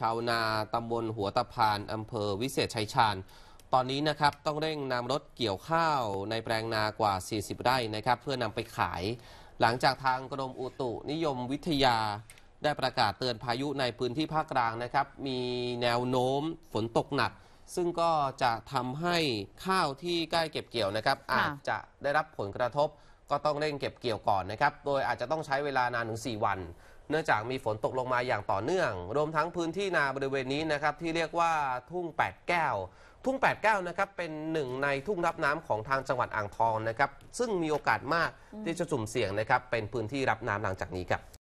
ชาวนาตำบลหัวตะพานอำเภอวิเศษชัยชาญ ตอนนี้นะครับต้องเร่งนำรถเกี่ยวข้าวในแปลงนากว่า 40 ไร่นะครับ เพื่อนำไปขาย หลังจากทางกรมอุตุนิยมวิทยา ได้ประกาศเตือนพายุในพื้นที่ภาคกลางนะครับ มีแนวโน้มฝนตกหนัก ซึ่งก็จะทำให้ข้าวที่ใกล้เก็บเกี่ยวนะครับ อาจจะได้รับผลกระทบก็ต้องเร่งเก็บเกี่ยวก่อนนะครับ โดยอาจจะต้องใช้เวลานานถึง4วัน เนื่องจากมีฝนตกลงมาอย่างต่อเนื่อง รวมทั้งพื้นที่นาบริเวณนี้นะครับที่เรียกว่าทุ่ง8แก้วทุ่ง8แก้วนะครับเป็นหนึ่งในทุ่งรับน้ำของทางจังหวัดอ่างทองนะครับ ซึ่งมีโอกาสมากที่จะสุ่มเสี่ยงนะครับเป็นพื้นที่รับน้ำหลังจากนี้ครับ